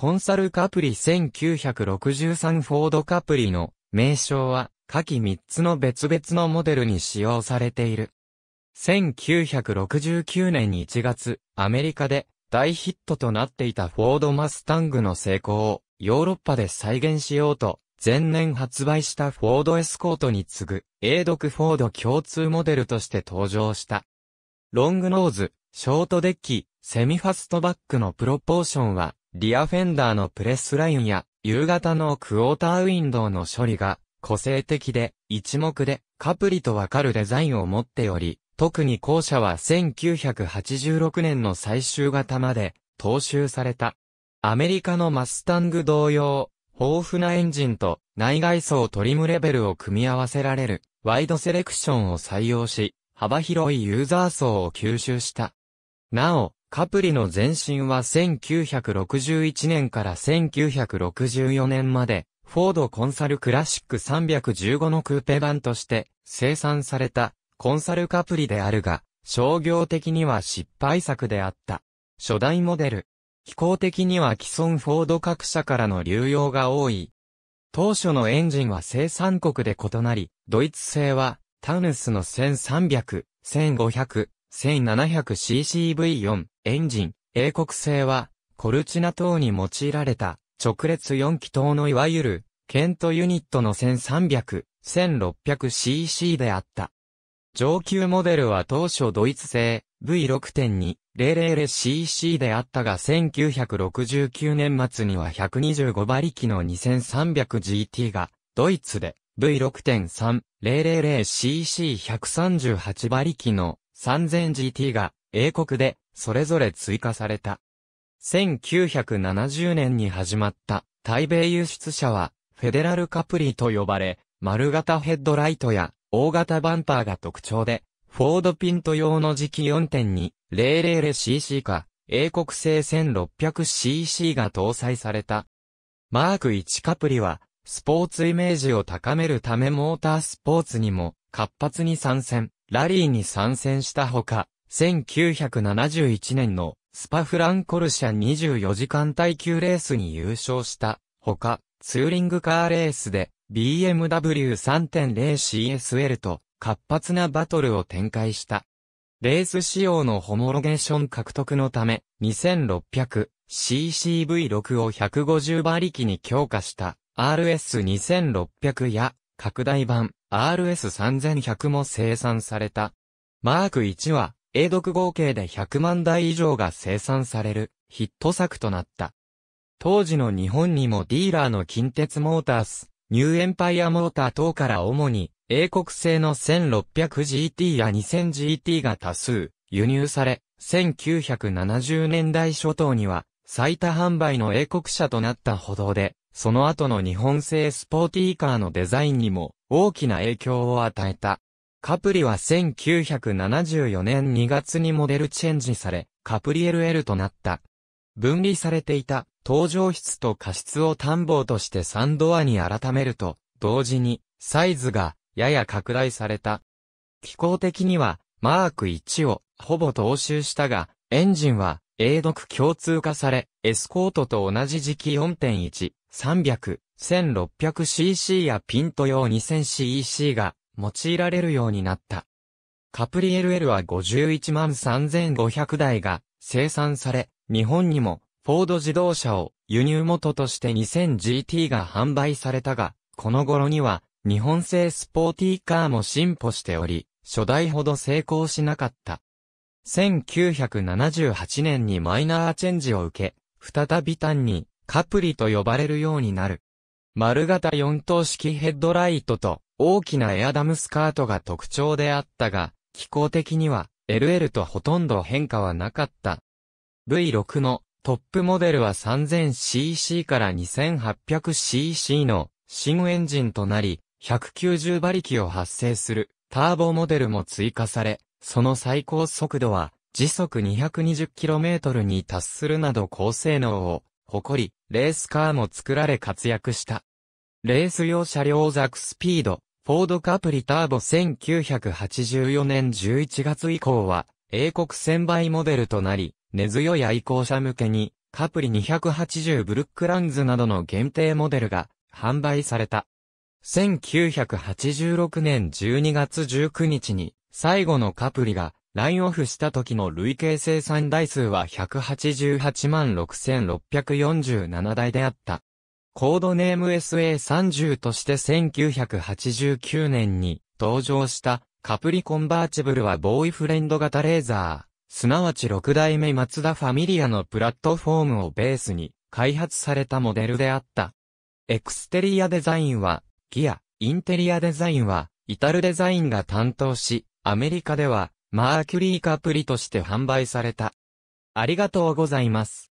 コンサルカプリ1963フォードカプリの名称は下記3つの別々のモデルに使用されている。1969年1月、アメリカで大ヒットとなっていたフォードマスタングの成功をヨーロッパで再現しようと、前年発売したフォードエスコートに次ぐ、英独フォード共通モデルとして登場した。ロングノーズ、ショートデッキ、セミファストバックのプロポーションは、リアフェンダーのプレスラインや、夕方のクォーターウィンドウの処理が、個性的で、一目で、カプリとわかるデザインを持っており、特に後者は1986年の最終型まで、踏襲された。アメリカのマスタング同様、豊富なエンジンと内外装トリムレベルを組み合わせられるワイドセレクションを採用し、幅広いユーザー層を吸収した。なお、カプリの前身は1961年から1964年まで、フォードコンサルクラシック315のクーペ版として生産されたコンサルカプリであるが、商業的には失敗作であった。初代モデル。飛行的には既存フォード各社からの流用が多い。当初のエンジンは生産国で異なり、ドイツ製はタウヌスの1300、1500、1700ccV4 エンジン、英国製は、コルチナ等に用いられた、直列4気筒のいわゆる、ケントユニットの1300、1600cc であった。上級モデルは当初ドイツ製 V6.2000cc であったが1969年末には125馬力の 2300GT がドイツで V6.3000cc138 馬力の 3000GT が英国でそれぞれ追加された。1970年に始まった台米輸出車はフェデラルカプリと呼ばれ、丸型ヘッドライトや大型バンパーが特徴で、フォードピント用の時期 4.200cc か、英国製 1600cc が搭載された。マーク1カプリは、スポーツイメージを高めるためモータースポーツにも活発に参戦、ラリーに参戦したほか、1971年のスパフランコルシャ24時間耐久レースに優勝したほか、ツーリングカーレースで BMW3.0CSL と活発なバトルを展開した。レース仕様のホモロゲーション獲得のため 2600CCV6 を150馬力に強化した RS2600 や拡大版 RS3100 も生産された。マーク1は、英読合計で100万台以上が生産されるヒット作となった。当時の日本にもディーラーの近鉄モータース、ニューエンパイアモーター等から主に英国製の 1600GT や 2000GT が多数輸入され、1970年代初頭には最多販売の英国車となった歩道で、その後の日本製スポーティーカーのデザインにも大きな影響を与えた。カプリは1974年2月にモデルチェンジされ、カプリ LL となった。分離されていた、搭乗室と過失を探訪として3ドアに改めると、同時に、サイズが、やや拡大された。機構的には、マーク1を、ほぼ踏襲したが、エンジンは、A 独共通化され、エスコートと同じ時期4.1、300、1600cc やピント用 2000cc が用いられるようになった。カプリ LL は51万3500台が生産され、日本にもフォード自動車を輸入元として 2000GT が販売されたが、この頃には日本製スポーティーカーも進歩しており、初代ほど成功しなかった。1978年にマイナーチェンジを受け、再び単にカプリと呼ばれるようになる。丸型4灯式ヘッドライトと大きなエアダムスカートが特徴であったが、機構的には LL とほとんど変化はなかった。V6 のトップモデルは 3000cc から 2800cc の新エンジンとなり、190馬力を発生するターボモデルも追加され、その最高速度は時速 220km に達するなど高性能を誇り、レースカーも作られ活躍した。レース用車両ザクスピード、フォードカプリターボ1984年11月以降は、英国1000倍モデルとなり、根強い愛好者向けに、カプリ280ブルックランズなどの限定モデルが販売された。1986年12月19日に最後のカプリがラインオフした時の累計生産台数は188万6647台であった。コードネーム SA30 として1989年に登場したカプリコンバーチブルはボーイフレンド型レーザー、すなわち6代目マツダファミリアのプラットフォームをベースに開発されたモデルであった。エクステリアデザインはギア、インテリアデザインはイタルデザインが担当し、アメリカではマーキュリーカプリとして販売された。ありがとうございます。